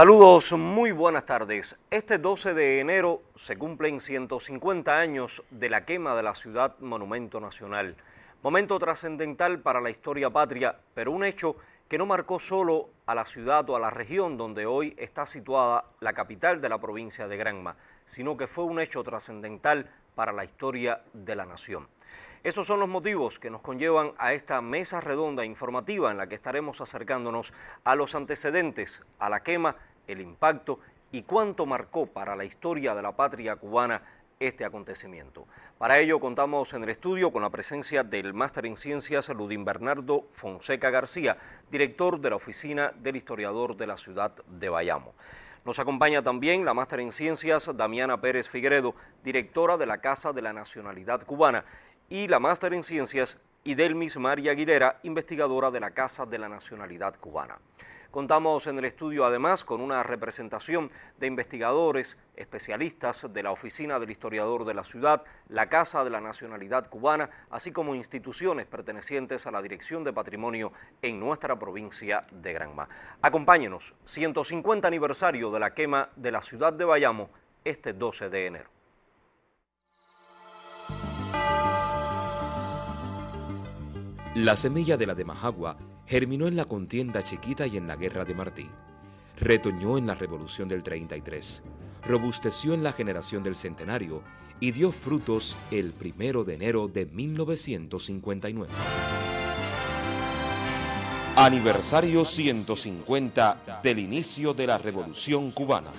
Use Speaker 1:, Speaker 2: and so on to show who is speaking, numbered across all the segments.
Speaker 1: Saludos, muy buenas tardes. Este 12 de enero se cumplen 150 años de la quema de la ciudad Monumento Nacional. Momento trascendental para la historia patria, pero un hecho que no marcó solo a la ciudad o a la región donde hoy está situada la capital de la provincia de Granma, sino que fue un hecho trascendental para la historia de la nación. Esos son los motivos que nos conllevan a esta mesa redonda informativa en la que estaremos acercándonos a los antecedentes, a la quema el impacto y cuánto marcó para la historia de la patria cubana este acontecimiento. Para ello contamos en el estudio con la presencia del máster en ciencias Ludín Bernardo Fonseca García, director de la Oficina del Historiador de la Ciudad de Bayamo. Nos acompaña también la máster en ciencias Damiana Pérez Figueredo, directora de la Casa de la Nacionalidad Cubana, y la máster en ciencias y Delmis María Aguilera, investigadora de la Casa de la Nacionalidad Cubana. Contamos en el estudio además con una representación de investigadores, especialistas de la Oficina del Historiador de la Ciudad, la Casa de la Nacionalidad Cubana, así como instituciones pertenecientes a la Dirección de Patrimonio en nuestra provincia de Granma. Acompáñenos, 150 aniversario de la quema de la ciudad de Bayamo este 12 de enero.
Speaker 2: La semilla de la de Majagua germinó en la contienda chiquita y en la guerra de Martí. Retoñó en la revolución del 33, robusteció en la generación del centenario y dio frutos el primero de enero de 1959. Aniversario 150 del inicio de la
Speaker 1: Revolución Cubana.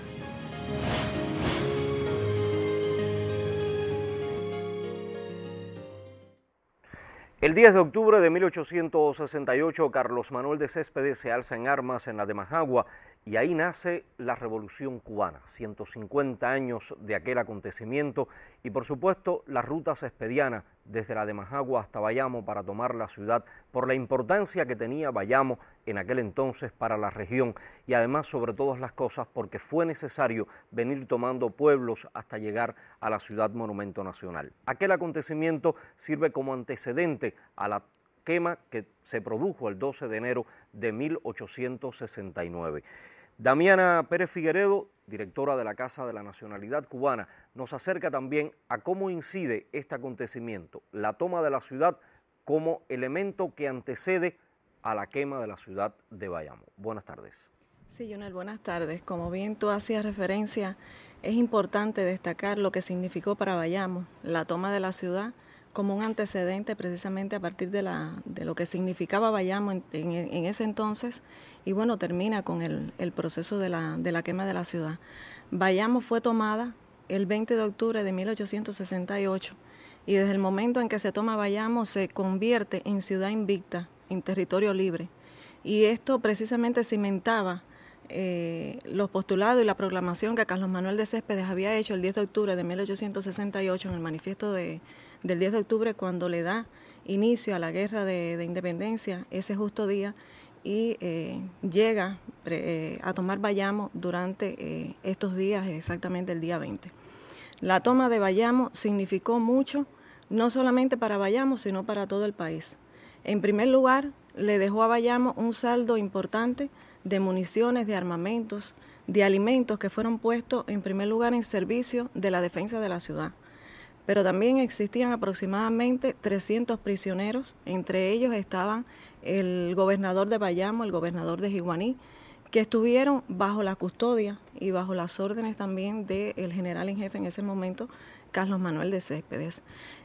Speaker 1: El 10 de octubre de 1868, Carlos Manuel de Céspedes se alza en armas en la de Majagua y ahí nace la Revolución cubana, 150 años de aquel acontecimiento y por supuesto las rutas expedianas desde la de Majagua hasta Bayamo para tomar la ciudad por la importancia que tenía Bayamo en aquel entonces para la región y además sobre todas las cosas porque fue necesario venir tomando pueblos hasta llegar a la ciudad monumento nacional. Aquel acontecimiento sirve como antecedente a la quema que se produjo el 12 de enero de 1869. Damiana Pérez Figueredo, directora de la Casa de la Nacionalidad Cubana, nos acerca también a cómo incide este acontecimiento, la toma de la ciudad como elemento que antecede a la quema de la ciudad de Bayamo. Buenas tardes.
Speaker 3: Sí, Jonel, buenas tardes. Como bien tú hacías referencia, es importante destacar lo que significó para Bayamo la toma de la ciudad como un antecedente precisamente a partir de, la, de lo que significaba Bayamo en, ese entonces y bueno, termina con el, proceso de la, quema de la ciudad. Bayamo fue tomada el 20 de octubre de 1868 y desde el momento en que se toma Bayamo se convierte en ciudad invicta, en territorio libre. Y esto precisamente cimentaba eh, los postulados y la proclamación que Carlos Manuel de Céspedes había hecho el 10 de octubre de 1868 en el manifiesto de del 10 de octubre cuando le da inicio a la guerra de, independencia, ese justo día, y eh, llega eh, eh, a tomar Bayamo durante estos días, exactamente el día 20. La toma de Bayamo significó mucho, no solamente para Bayamo, sino para todo el país. En primer lugar, le dejó a Bayamo un saldo importante de municiones, de armamentos, de alimentos que fueron puestos en primer lugar en servicio de la defensa de la ciudad pero también existían aproximadamente 300 prisioneros, entre ellos estaban el gobernador de Bayamo, el gobernador de Jiguaní, que estuvieron bajo la custodia y bajo las órdenes también del general en jefe en ese momento, Carlos Manuel de Céspedes.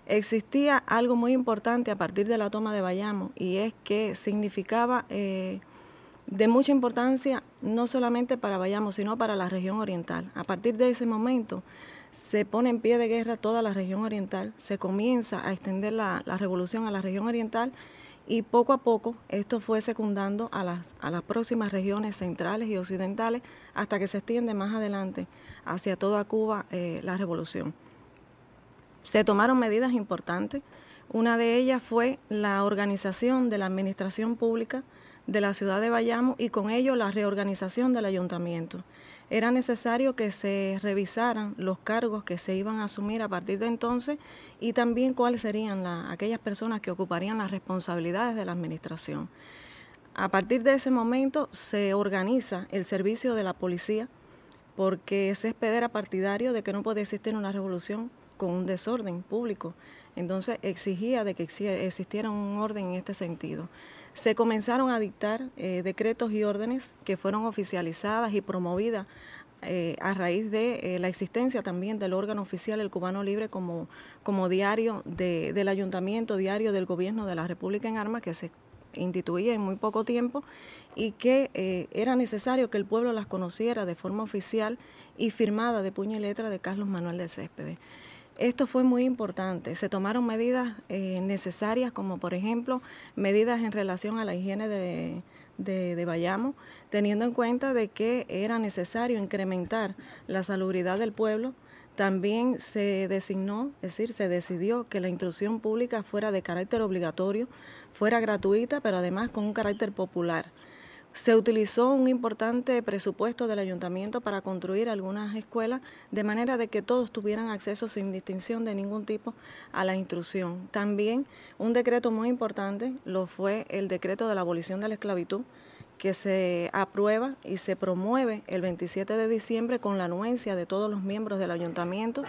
Speaker 3: Existía algo muy importante a partir de la toma de Bayamo y es que significaba eh, de mucha importancia no solamente para Bayamo, sino para la región oriental. A partir de ese momento se pone en pie de guerra toda la región oriental, se comienza a extender la, revolución a la región oriental y poco a poco esto fue secundando a las, a las próximas regiones centrales y occidentales hasta que se extiende más adelante hacia toda Cuba eh, la revolución. Se tomaron medidas importantes, una de ellas fue la organización de la administración pública de la ciudad de Bayamo y con ello la reorganización del ayuntamiento era necesario que se revisaran los cargos que se iban a asumir a partir de entonces y también cuáles serían aquellas personas que ocuparían las responsabilidades de la administración. A partir de ese momento se organiza el servicio de la policía porque Césped era partidario de que no podía existir una revolución con un desorden público. Entonces exigía de que existiera un orden en este sentido. Se comenzaron a dictar eh, decretos y órdenes que fueron oficializadas y promovidas eh, a raíz de eh, la existencia también del órgano oficial, el Cubano Libre, como, diario del ayuntamiento, diario del gobierno de la República en Armas, que se instituía en muy poco tiempo y que era necesario que el pueblo las conociera de forma oficial y firmada de puño y letra de Carlos Manuel de Céspedes. Esto fue muy importante. Se tomaron medidas eh, necesarias, como por ejemplo medidas en relación a la higiene de, de, Bayamo, teniendo en cuenta de que era necesario incrementar la salubridad del pueblo. También se designó, es decir, se decidió que la instrucción pública fuera de carácter obligatorio, fuera gratuita, pero además con un carácter popular. Se utilizó un importante presupuesto del ayuntamiento para construir algunas escuelas de manera de que todos tuvieran acceso sin distinción de ningún tipo a la instrucción. También un decreto muy importante lo fue el decreto de la abolición de la esclavitud que se aprueba y se promueve el 27 de diciembre con la anuencia de todos los miembros del ayuntamiento.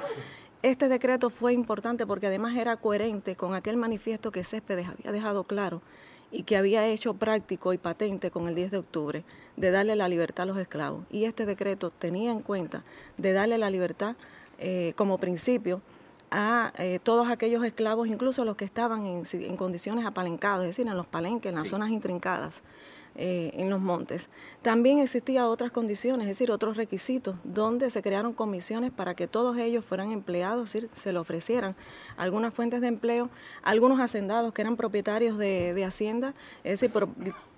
Speaker 3: Este decreto fue importante porque además era coherente con aquel manifiesto que Céspedes había dejado claro y que había hecho práctico y patente con el 10 de octubre de darle la libertad a los esclavos. Y este decreto tenía en cuenta de darle la libertad eh, como principio a eh, todos aquellos esclavos, incluso los que estaban en, condiciones apalencadas, es decir, en los palenques, en las zonas intrincadas. Eh, en los montes. También existían otras condiciones, es decir, otros requisitos, donde se crearon comisiones para que todos ellos fueran empleados, es decir, se le ofrecieran algunas fuentes de empleo, algunos hacendados que eran propietarios de, de hacienda, es decir,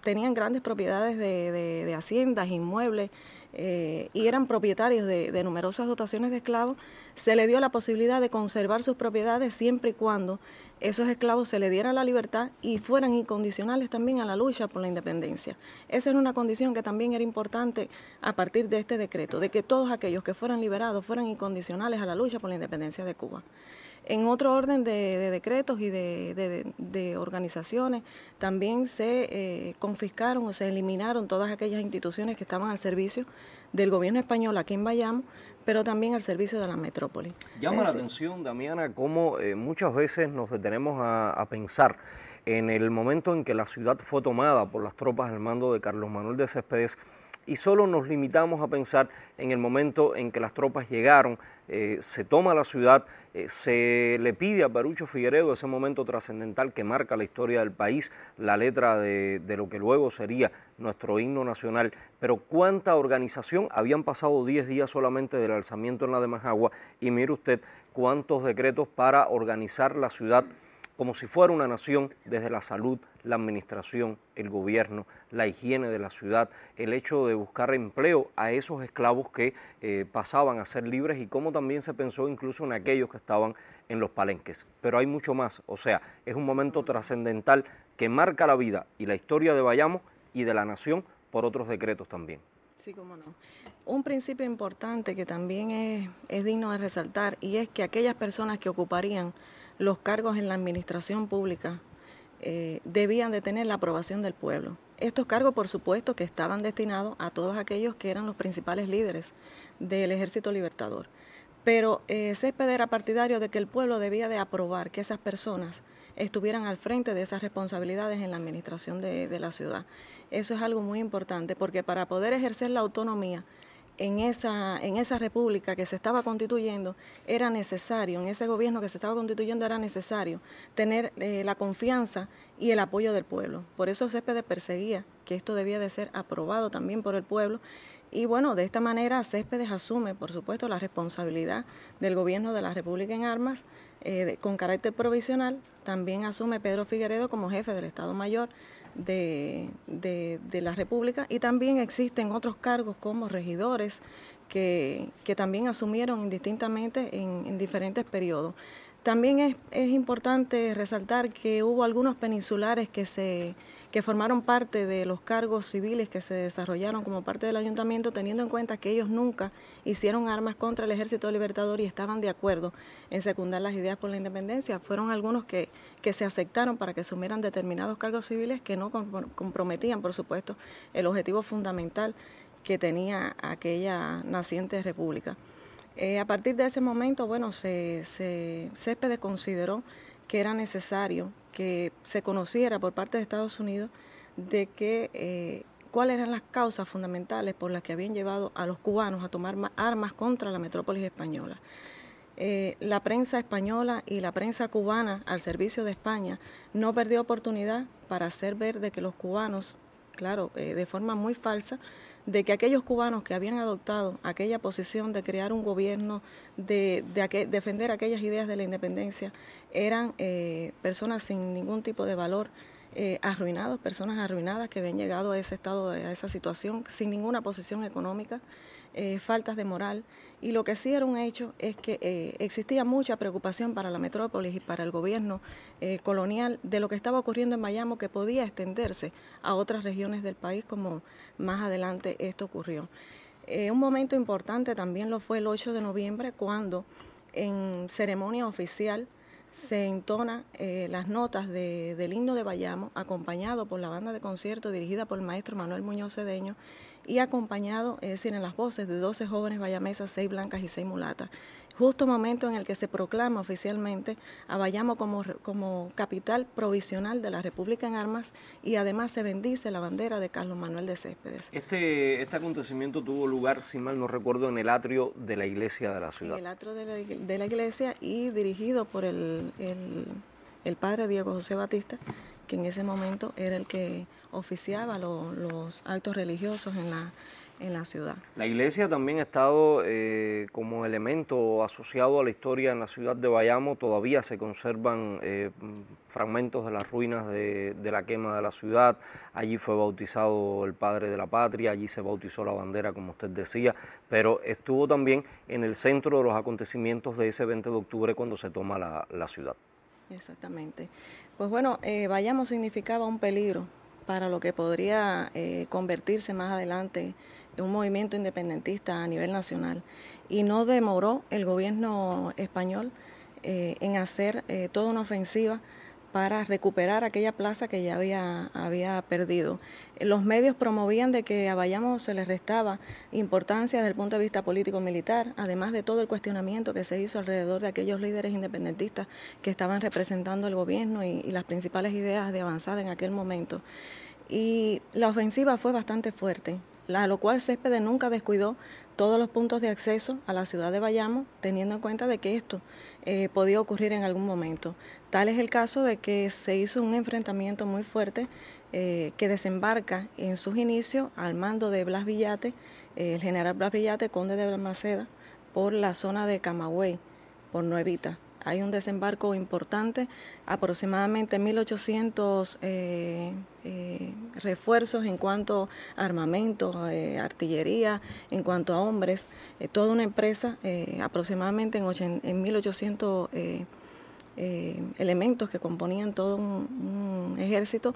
Speaker 3: tenían grandes propiedades de haciendas, inmuebles, eh, y eran propietarios de, numerosas dotaciones de esclavos, se le dio la posibilidad de conservar sus propiedades siempre y cuando esos esclavos se le dieran la libertad y fueran incondicionales también a la lucha por la independencia. Esa era una condición que también era importante a partir de este decreto, de que todos aquellos que fueran liberados fueran incondicionales a la lucha por la independencia de Cuba. En otro orden de, decretos y de, organizaciones, también se eh, confiscaron o se eliminaron todas aquellas instituciones que estaban al servicio del gobierno español aquí en Bayamo, pero también al servicio de la metrópoli. Llama la
Speaker 1: atención, Damiana, cómo eh, muchas veces nos detenemos a, a pensar en el momento en que la ciudad fue tomada por las tropas al mando de Carlos Manuel de Céspedes y solo nos limitamos a pensar en el momento en que las tropas llegaron, eh, se toma la ciudad, eh, se le pide a Perucho Figueredo ese momento trascendental que marca la historia del país, la letra de, de, lo que luego sería nuestro himno nacional, pero cuánta organización, habían pasado 10 días solamente del alzamiento en la de Majagua y mire usted cuántos decretos para organizar la ciudad como si fuera una nación desde la salud, la administración, el gobierno, la higiene de la ciudad, el hecho de buscar empleo a esos esclavos que eh, pasaban a ser libres y cómo también se pensó incluso en aquellos que estaban en los palenques. Pero hay mucho más, o sea, es un momento trascendental que marca la vida y la historia de Bayamo y de la nación por otros decretos también.
Speaker 3: Sí, cómo no. Un principio importante que también es digno de resaltar y es que aquellas personas que ocuparían los cargos en la administración pública eh, debían de tener la aprobación del pueblo. Estos cargos, por supuesto, que estaban destinados a todos aquellos que eran los principales líderes del Ejército Libertador. Pero eh, Césped era partidario de que el pueblo debía de aprobar que esas personas estuvieran al frente de esas responsabilidades en la administración de la ciudad. Eso es algo muy importante porque para poder ejercer la autonomía en esa, república que se estaba constituyendo, era necesario, en ese gobierno que se estaba constituyendo era necesario tener eh, la confianza y el apoyo del pueblo. Por eso Céspedes perseguía que esto debía de ser aprobado también por el pueblo. Y bueno, de esta manera Céspedes asume, por supuesto, la responsabilidad del gobierno de la República en Armas eh, con carácter provisional. También asume Pedro Figueredo como jefe del Estado Mayor de, la República y también existen otros cargos como regidores que, que también asumieron indistintamente en, diferentes periodos. También es importante resaltar que hubo algunos peninsulares que se que formaron parte de los cargos civiles que se desarrollaron como parte del ayuntamiento, teniendo en cuenta que ellos nunca hicieron armas contra el ejército libertador y estaban de acuerdo en secundar las ideas por la independencia. Fueron algunos que, se aceptaron para que asumieran determinados cargos civiles que no comprometían, por supuesto, el objetivo fundamental que tenía aquella naciente república. Eh, a partir de ese momento, bueno, se, se, Céspedes consideró que era necesario que se conociera por parte de Estados Unidos de que eh, cuáles eran las causas fundamentales por las que habían llevado a los cubanos a tomar armas contra la metrópolis española. Eh, la prensa española y la prensa cubana al servicio de España no perdió oportunidad para hacer ver de que los cubanos, claro, eh, de forma muy falsa, de que aquellos cubanos que habían adoptado aquella posición de crear un gobierno, de, defender aquellas ideas de la independencia, eran eh, personas sin ningún tipo de valor eh, arruinados, personas arruinadas que habían llegado a ese estado, a esa situación, sin ninguna posición económica, eh, faltas de moral. Y lo que sí era un hecho es que eh, existía mucha preocupación para la metrópolis y para el gobierno colonial de lo que estaba ocurriendo en Miami, que podía extenderse a otras regiones del país, como más adelante esto ocurrió. un momento importante también lo fue el 8 de noviembre, cuando en ceremonia oficial, se entona eh, las notas de, del himno de Bayamo, acompañado por la banda de concierto dirigida por el maestro Manuel Muñoz Cedeño y acompañado, es decir, en las voces de 12 jóvenes bayamesas, 6 blancas y 6 mulatas justo momento en el que se proclama oficialmente a Bayamo como, como capital provisional de la República en Armas y además se bendice la bandera de Carlos Manuel de Céspedes.
Speaker 1: Este, este acontecimiento tuvo lugar, si mal no recuerdo, en el atrio de la iglesia de la ciudad. En el
Speaker 3: atrio de la, iglesia y dirigido por el, el, padre Diego José Batista, que en ese momento era el que oficiaba los actos religiosos en la, la ciudad.
Speaker 1: La iglesia también ha estado eh, como elemento asociado a la historia en la ciudad de Bayamo. Todavía se conservan eh, fragmentos de las ruinas de, la quema de la ciudad. Allí fue bautizado el padre de la patria, allí se bautizó la bandera, como usted decía, pero estuvo también en el centro de los acontecimientos de ese 20 de octubre cuando se toma la, ciudad.
Speaker 3: Exactamente. Pues bueno, eh, Bayamo significaba un peligro para lo que podría convertirse más adelante un movimiento independentista a nivel nacional. Y no demoró el gobierno español eh, en hacer eh, toda una ofensiva para recuperar aquella plaza que ya había, había perdido. Los medios promovían de que a Bayamo se le restaba importancia desde el punto de vista político-militar, además de todo el cuestionamiento que se hizo alrededor de aquellos líderes independentistas que estaban representando el gobierno y las principales ideas de avanzada en aquel momento. Y la ofensiva fue bastante fuerte a lo cual Céspedes nunca descuidó todos los puntos de acceso a la ciudad de Bayamo, teniendo en cuenta de que esto eh, podía ocurrir en algún momento. Tal es el caso de que se hizo un enfrentamiento muy fuerte eh, que desembarca en sus inicios al mando de Blas Villate, eh, el general Blas Villate, conde de Balmaceda, por la zona de Camagüey, por Nuevita hay un desembarco importante, aproximadamente 1.800 eh, eh, refuerzos en cuanto a armamento, eh, artillería, en cuanto a hombres, toda una empresa, aproximadamente en, 1.800 elementos que componían todo un, ejército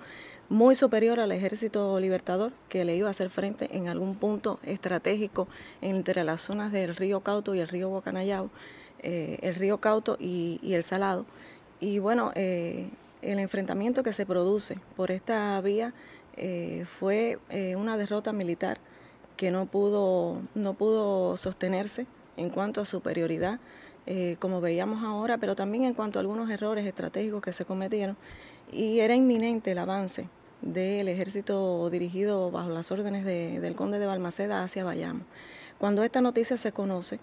Speaker 3: muy superior al ejército libertador que le iba a hacer frente en algún punto estratégico entre las zonas del río Cauto y el río Bocanayao. Eh, el río Cauto y, el Salado. Y bueno, eh, el enfrentamiento que se produce por esta vía eh, fue una derrota militar que no pudo, no pudo sostenerse en cuanto a superioridad, como veíamos ahora, pero también en cuanto a algunos errores estratégicos que se cometieron. Y era inminente el avance del ejército dirigido bajo las órdenes del conde de Balmaceda hacia Bayamo. Cuando esta noticia se conoce,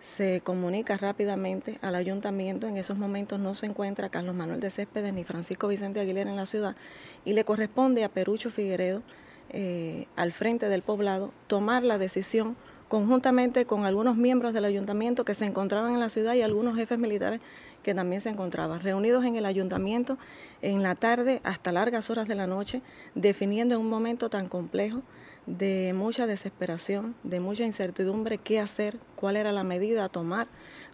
Speaker 3: se comunica rápidamente al ayuntamiento. En esos momentos no se encuentra Carlos Manuel de Céspedes ni Francisco Vicente Aguilera en la ciudad y le corresponde a Perucho Figueredo, eh, al frente del poblado, tomar la decisión conjuntamente con algunos miembros del ayuntamiento que se encontraban en la ciudad y algunos jefes militares que también se encontraban, reunidos en el ayuntamiento en la tarde hasta largas horas de la noche, definiendo un momento tan complejo de mucha desesperación, de mucha incertidumbre, qué hacer, cuál era la medida a tomar,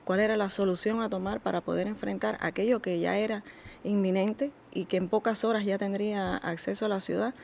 Speaker 3: cuál era la solución a tomar para poder enfrentar aquello que ya era inminente y que en pocas horas ya tendría acceso a la ciudad.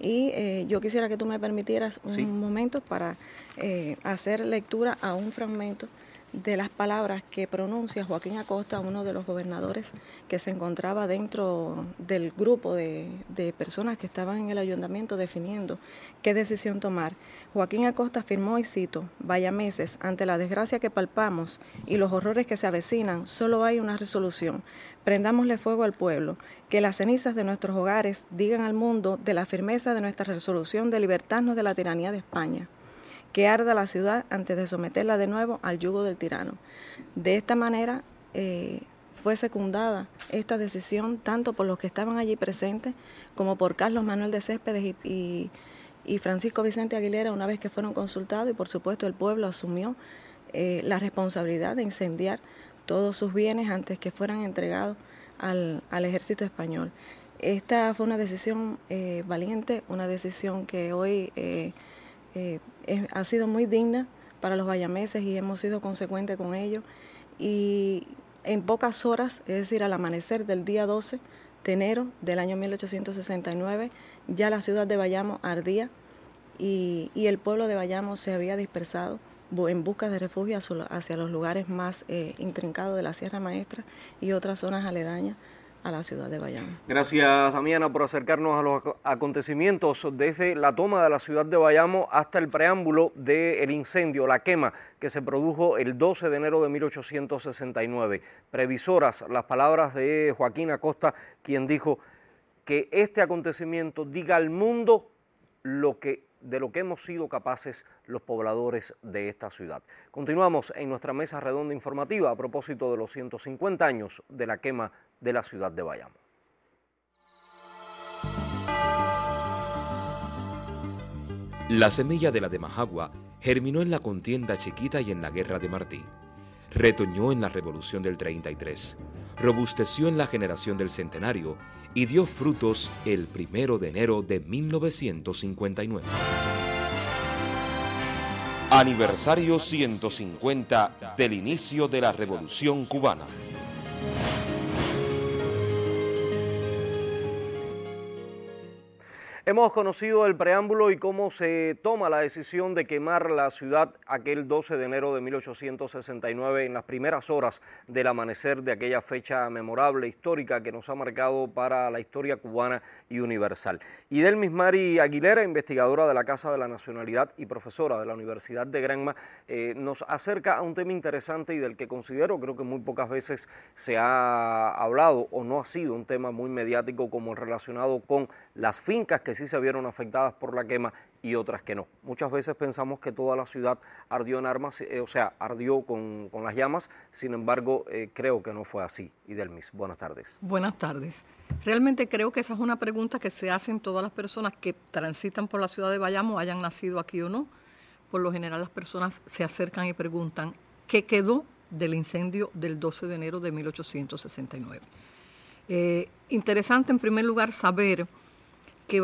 Speaker 3: Y eh, yo quisiera que tú me permitieras un momento para eh, hacer lectura a un fragmento de las palabras que pronuncia Joaquín Acosta, uno de los gobernadores que se encontraba dentro del grupo de, personas que estaban en el ayuntamiento definiendo qué decisión tomar. Joaquín Acosta afirmó, y cito, vaya meses, ante la desgracia que palpamos y los horrores que se avecinan, solo hay una resolución. Prendámosle fuego al pueblo, que las cenizas de nuestros hogares digan al mundo de la firmeza de nuestra resolución de libertarnos de la tiranía de España que arda la ciudad antes de someterla de nuevo al yugo del tirano. De esta manera eh, fue secundada esta decisión tanto por los que estaban allí presentes como por Carlos Manuel de Céspedes y, Francisco Vicente Aguilera una vez que fueron consultados y por supuesto el pueblo asumió eh, la responsabilidad de incendiar todos sus bienes antes que fueran entregados al, ejército español. Esta fue una decisión eh, valiente, una decisión que hoy eh, ha sido muy digna para los bayameses y hemos sido consecuentes con ello. Y en pocas horas, es decir, al amanecer del día 12 de enero del año 1869, ya la ciudad de Bayamo ardía y, el pueblo de Bayamo se había dispersado en busca de refugio hacia los lugares más eh, intrincados de la Sierra Maestra y otras zonas aledañas a la ciudad de Bayamo.
Speaker 1: Gracias, Damiana, por acercarnos a los acontecimientos desde la toma de la ciudad de Bayamo hasta el preámbulo del incendio, la quema que se produjo el 12 de enero de 1869. Previsoras las palabras de Joaquín Acosta, quien dijo que este acontecimiento diga al mundo lo que de lo que hemos sido capaces los pobladores de esta ciudad. Continuamos en nuestra mesa redonda informativa a propósito de los 150 años de la quema de la ciudad de Bayamo.
Speaker 2: La semilla de la de Majagua germinó en la contienda chiquita y en la guerra de Martí. Retoñó en la revolución del 33, robusteció en la generación del centenario y dio frutos el primero de enero de 1959. Aniversario 150 del inicio de la revolución cubana.
Speaker 1: Hemos conocido el preámbulo y cómo se toma la decisión de quemar la ciudad aquel 12 de enero de 1869 en las primeras horas del amanecer de aquella fecha memorable, histórica, que nos ha marcado para la historia cubana y universal. Y Delmis Mari Aguilera, investigadora de la Casa de la Nacionalidad y profesora de la Universidad de Granma, eh, nos acerca a un tema interesante y del que considero creo que muy pocas veces se ha hablado o no ha sido un tema muy mediático como el relacionado con las fincas que sí se vieron afectadas por la quema y otras que no. Muchas veces pensamos que toda la ciudad ardió en armas, eh, o sea, ardió con, las llamas, sin embargo, eh, creo que no fue así. Y Delmis, buenas tardes.
Speaker 4: Buenas tardes. Realmente creo que esa es una pregunta que se hacen todas las personas que transitan por la ciudad de Bayamo, hayan nacido aquí o no. Por lo general las personas se acercan y preguntan, ¿qué quedó del incendio del 12 de enero de 1869? Eh, interesante en primer lugar saber que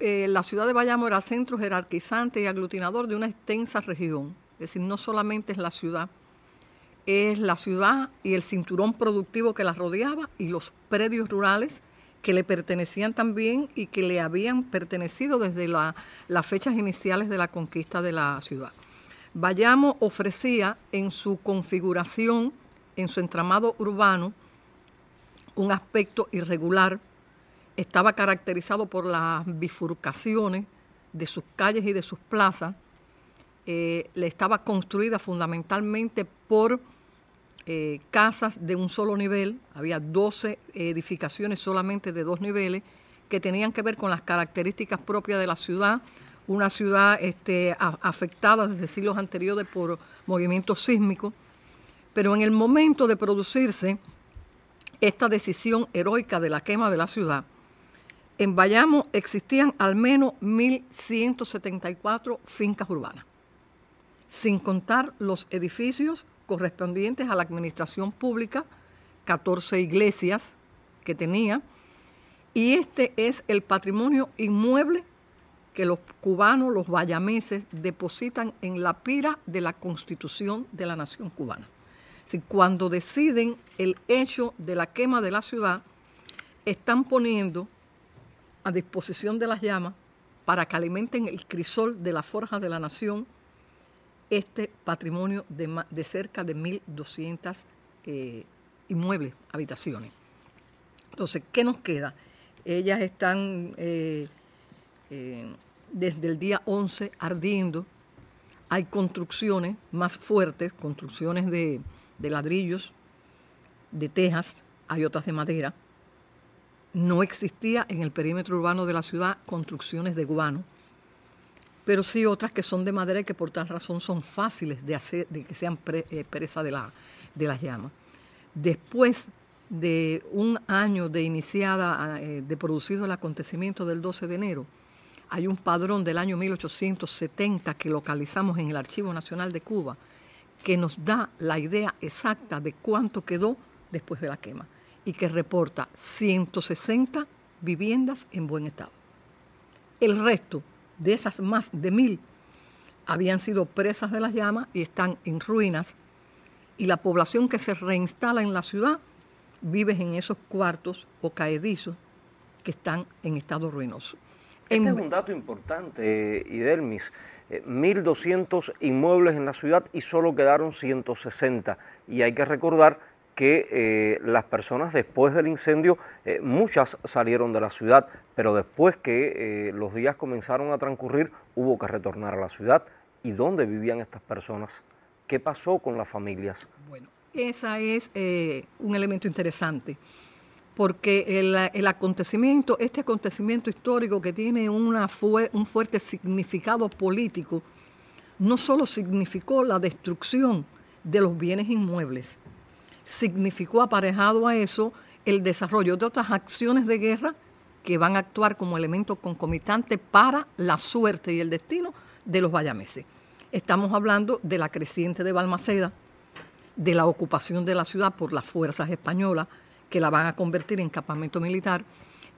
Speaker 4: eh, la ciudad de Bayamo era centro jerarquizante y aglutinador de una extensa región. Es decir, no solamente es la ciudad, es la ciudad y el cinturón productivo que la rodeaba y los predios rurales que le pertenecían también y que le habían pertenecido desde las fechas iniciales de la conquista de la ciudad. Bayamo ofrecía en su configuración, en su entramado urbano, un aspecto irregular, estaba caracterizado por las bifurcaciones de sus calles y de sus plazas, eh, estaba construida fundamentalmente por eh, casas de un solo nivel, había 12 edificaciones solamente de dos niveles, que tenían que ver con las características propias de la ciudad, una ciudad este, afectada desde siglos anteriores por movimientos sísmicos, pero en el momento de producirse esta decisión heroica de la quema de la ciudad, en Bayamo existían al menos 1.174 fincas urbanas, sin contar los edificios correspondientes a la administración pública, 14 iglesias que tenía, y este es el patrimonio inmueble que los cubanos, los bayameses, depositan en la pira de la constitución de la nación cubana. Si cuando deciden el hecho de la quema de la ciudad, están poniendo a disposición de las llamas para que alimenten el crisol de la forja de la nación, este patrimonio de, cerca de 1.200 eh, inmuebles, habitaciones. Entonces, ¿qué nos queda? Ellas están eh, eh, desde el día 11 ardiendo. Hay construcciones más fuertes, construcciones de, de ladrillos, de tejas, hay otras de madera, no existía en el perímetro urbano de la ciudad construcciones de guano, pero sí otras que son de madera y que por tal razón son fáciles de hacer, de que sean eh, presas de, de las llamas. Después de un año de iniciada, eh, de producido el acontecimiento del 12 de enero, hay un padrón del año 1870 que localizamos en el Archivo Nacional de Cuba que nos da la idea exacta de cuánto quedó después de la quema y que reporta 160 viviendas en buen estado. El resto de esas más de mil habían sido presas de las llamas y están en ruinas y la población que se reinstala en la ciudad vive en esos cuartos o caedizos que están en estado ruinoso. Este es un
Speaker 1: dato importante, Idelmis. 1.200 eh, inmuebles en la ciudad y solo quedaron 160. Y hay que recordar que eh, las personas después del incendio, eh, muchas salieron de la ciudad, pero después que eh, los días comenzaron a transcurrir, hubo que retornar a la ciudad. ¿Y dónde vivían estas personas? ¿Qué pasó con las familias? Bueno,
Speaker 4: esa es un elemento interesante, porque el, acontecimiento, este acontecimiento histórico que tiene una un fuerte significado político, no solo significó la destrucción de los bienes inmuebles, significó aparejado a eso el desarrollo de otras acciones de guerra que van a actuar como elemento concomitante para la suerte y el destino de los vallameses. Estamos hablando de la creciente de Balmaceda, de la ocupación de la ciudad por las fuerzas españolas que la van a convertir en campamento militar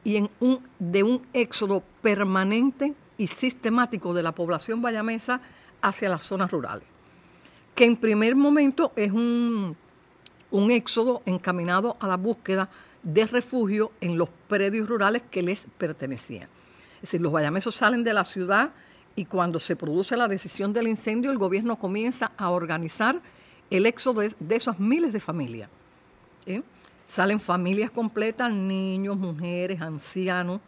Speaker 4: y en un, de un éxodo permanente y sistemático de la población vallamesa hacia las zonas rurales, que en primer momento es un un éxodo encaminado a la búsqueda de refugio en los predios rurales que les pertenecían. Es decir, los guayamesos salen de la ciudad y cuando se produce la decisión del incendio, el gobierno comienza a organizar el éxodo de esas miles de familias. ¿eh? Salen familias completas, niños, mujeres, ancianos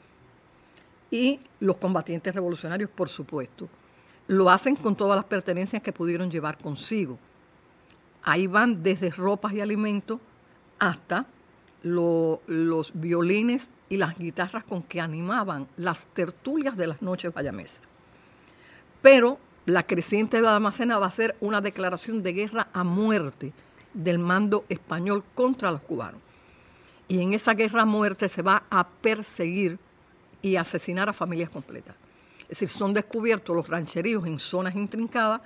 Speaker 4: y los combatientes revolucionarios, por supuesto. Lo hacen con todas las pertenencias que pudieron llevar consigo. Ahí van desde ropas y alimentos hasta los violines y las guitarras con que animaban las tertulias de las noches vallamesas. Pero la creciente de almacena va a ser una declaración de guerra a muerte del mando español contra los cubanos. Y en esa guerra a muerte se va a perseguir y asesinar a familias completas. Es decir, son descubiertos los rancheríos en zonas intrincadas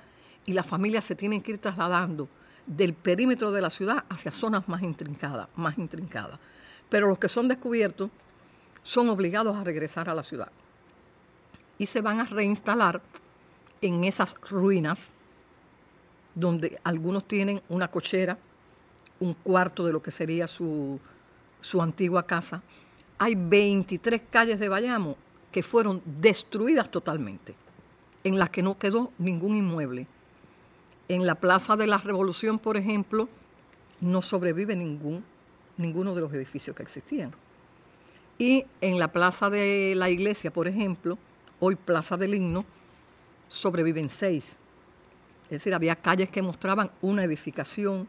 Speaker 4: y las familias se tienen que ir trasladando del perímetro de la ciudad hacia zonas más intrincadas, más intrincadas. Pero los que son descubiertos son obligados a regresar a la ciudad y se van a reinstalar en esas ruinas donde algunos tienen una cochera, un cuarto de lo que sería su, su antigua casa. Hay 23 calles de Bayamo que fueron destruidas totalmente, en las que no quedó ningún inmueble en la Plaza de la Revolución, por ejemplo, no sobrevive ningún, ninguno de los edificios que existían. Y en la Plaza de la Iglesia, por ejemplo, hoy Plaza del Himno, sobreviven seis. Es decir, había calles que mostraban una edificación,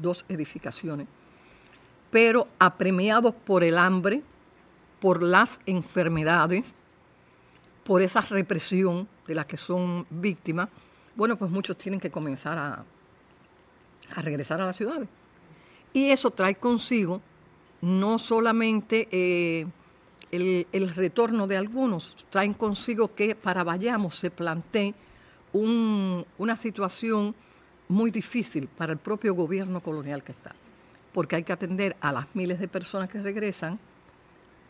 Speaker 4: dos edificaciones, pero apremiados por el hambre, por las enfermedades, por esa represión de las que son víctimas, bueno, pues muchos tienen que comenzar a, regresar a las ciudades. Y eso trae consigo no solamente eh, el, retorno de algunos, traen consigo que para Vayamos se plantee una situación muy difícil para el propio gobierno colonial que está, porque hay que atender a las miles de personas que regresan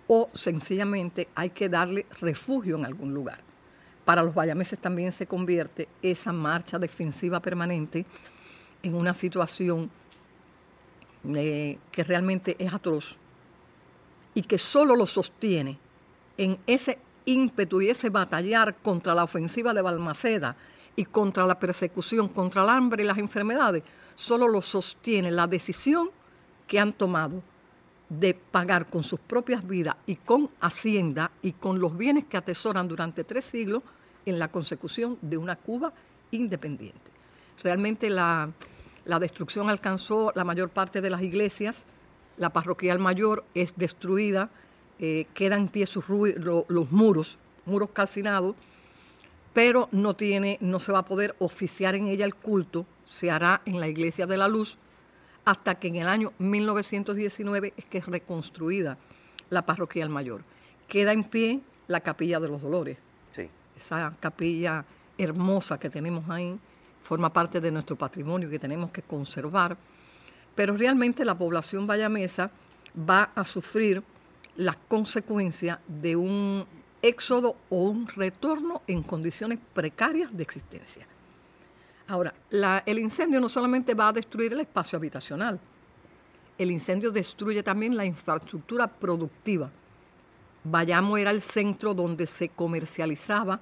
Speaker 4: o sencillamente hay que darle refugio en algún lugar para los bayameses también se convierte esa marcha defensiva permanente en una situación eh, que realmente es atroz y que solo lo sostiene en ese ímpetu y ese batallar contra la ofensiva de Balmaceda y contra la persecución, contra el hambre y las enfermedades, solo lo sostiene la decisión que han tomado de pagar con sus propias vidas y con Hacienda y con los bienes que atesoran durante tres siglos en la consecución de una Cuba independiente. Realmente la, destrucción alcanzó la mayor parte de las iglesias, la parroquial mayor es destruida, eh, quedan en pie los muros, muros calcinados, pero no, tiene, no se va a poder oficiar en ella el culto, se hará en la iglesia de la luz, hasta que en el año 1919 es que es reconstruida la parroquial mayor. Queda en pie la capilla de los dolores. Esa capilla hermosa que tenemos ahí forma parte de nuestro patrimonio que tenemos que conservar, pero realmente la población vallamesa va a sufrir las consecuencias de un éxodo o un retorno en condiciones precarias de existencia. Ahora, el incendio no solamente va a destruir el espacio habitacional, el incendio destruye también la infraestructura productiva. Bayamo era el centro donde se comercializaba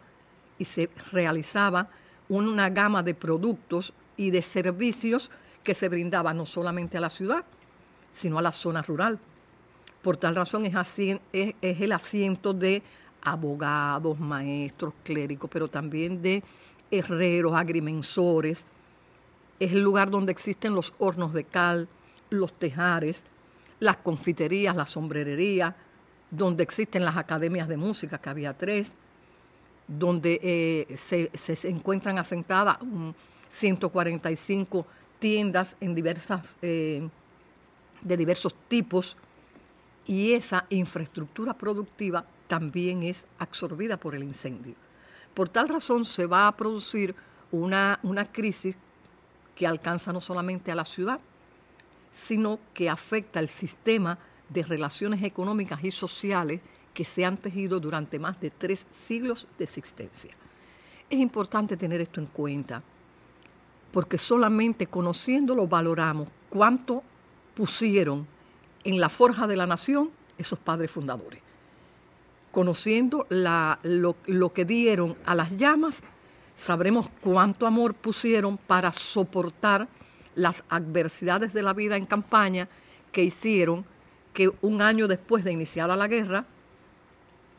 Speaker 4: y se realizaba una gama de productos y de servicios que se brindaba no solamente a la ciudad, sino a la zona rural. Por tal razón es, así, es, es el asiento de abogados, maestros, clérigos, pero también de herreros, agrimensores. Es el lugar donde existen los hornos de cal, los tejares, las confiterías, la sombrerería, donde existen las academias de música, que había tres, donde eh, se, encuentran asentadas 145 mm, tiendas eh, de diversos tipos, y esa infraestructura productiva también es absorbida por el incendio. Por tal razón se va a producir una, crisis que alcanza no solamente a la ciudad, sino que afecta el sistema de relaciones económicas y sociales que se han tejido durante más de tres siglos de existencia. Es importante tener esto en cuenta, porque solamente conociéndolo valoramos cuánto pusieron en la forja de la nación esos padres fundadores conociendo lo, lo que dieron a las llamas, sabremos cuánto amor pusieron para soportar las adversidades de la vida en campaña que hicieron que un año después de iniciada la guerra,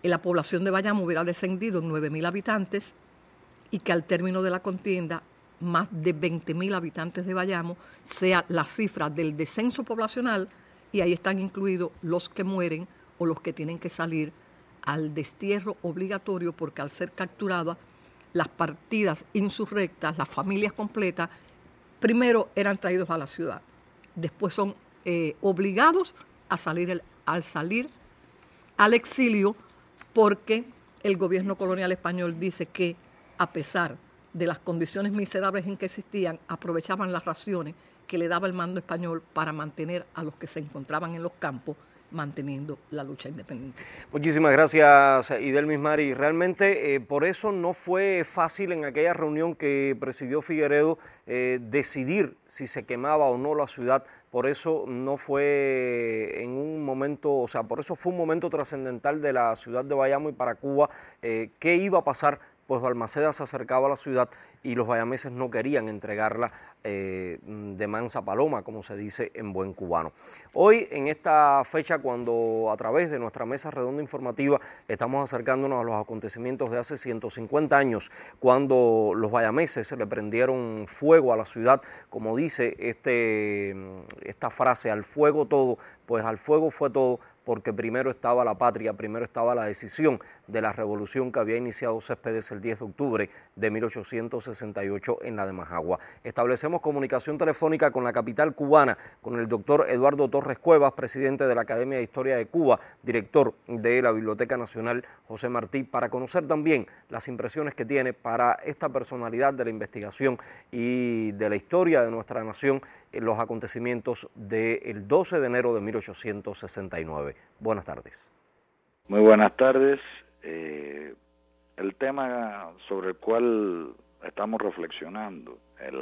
Speaker 4: la población de Bayamo hubiera descendido en 9.000 habitantes y que al término de la contienda más de 20.000 habitantes de Bayamo sea la cifra del descenso poblacional y ahí están incluidos los que mueren o los que tienen que salir al destierro obligatorio porque al ser capturadas las partidas insurrectas, las familias completas, primero eran traídos a la ciudad, después son eh, obligados a salir, al salir al exilio porque el gobierno colonial español dice que a pesar de las condiciones miserables en que existían, aprovechaban las raciones que le daba el mando español para mantener a los que se encontraban en los campos manteniendo la lucha independiente.
Speaker 1: Muchísimas gracias, Idelmis Mari. Realmente eh, por eso no fue fácil en aquella reunión que presidió Figueredo eh, decidir si se quemaba o no la ciudad. Por eso no fue en un momento, o sea, por eso fue un momento trascendental de la ciudad de Bayamo y para Cuba, eh, qué iba a pasar pues Balmaceda se acercaba a la ciudad y los bayameses no querían entregarla eh, de mansa paloma, como se dice en buen cubano. Hoy, en esta fecha, cuando a través de nuestra mesa redonda informativa estamos acercándonos a los acontecimientos de hace 150 años, cuando los bayameses le prendieron fuego a la ciudad, como dice este, esta frase, al fuego todo, pues al fuego fue todo, porque primero estaba la patria, primero estaba la decisión de la revolución que había iniciado Céspedes el 10 de octubre de 1868 en la de Majagua. Establecemos comunicación telefónica con la capital cubana, con el doctor Eduardo Torres Cuevas, presidente de la Academia de Historia de Cuba, director de la Biblioteca Nacional José Martí, para conocer también las impresiones que tiene para esta personalidad de la investigación y de la historia de nuestra nación los acontecimientos del 12 de enero de 1869. Buenas tardes.
Speaker 5: Muy buenas tardes. Eh, el tema sobre el cual estamos reflexionando, el,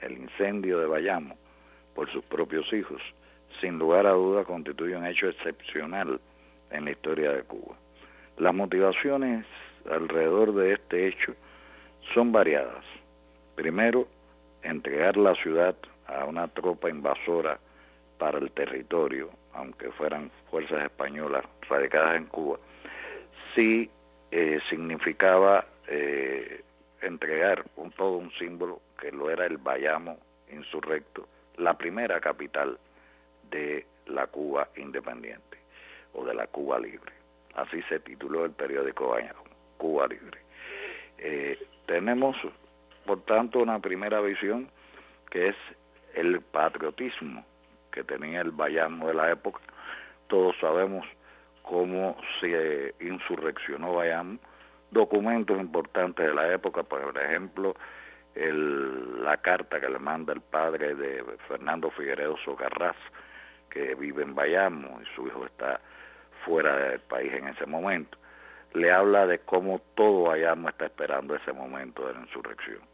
Speaker 5: el incendio de Bayamo por sus propios hijos, sin lugar a duda constituye un hecho excepcional en la historia de Cuba. Las motivaciones alrededor de este hecho son variadas. Primero, entregar la ciudad a una tropa invasora para el territorio, aunque fueran fuerzas españolas radicadas en Cuba, sí eh, significaba eh, entregar un, todo un símbolo que lo era el Bayamo insurrecto, la primera capital de la Cuba independiente o de la Cuba libre. Así se tituló el periódico Bayamo, Cuba libre. Eh, tenemos, por tanto, una primera visión que es el patriotismo que tenía el Bayamo de la época. Todos sabemos cómo se insurreccionó Bayamo. Documentos importantes de la época, por ejemplo, la carta que le manda el padre de Fernando Figueredo Sogarras, que vive en Bayamo y su hijo está fuera del país en ese momento, le habla de cómo todo Bayamo está esperando ese momento de la insurrección.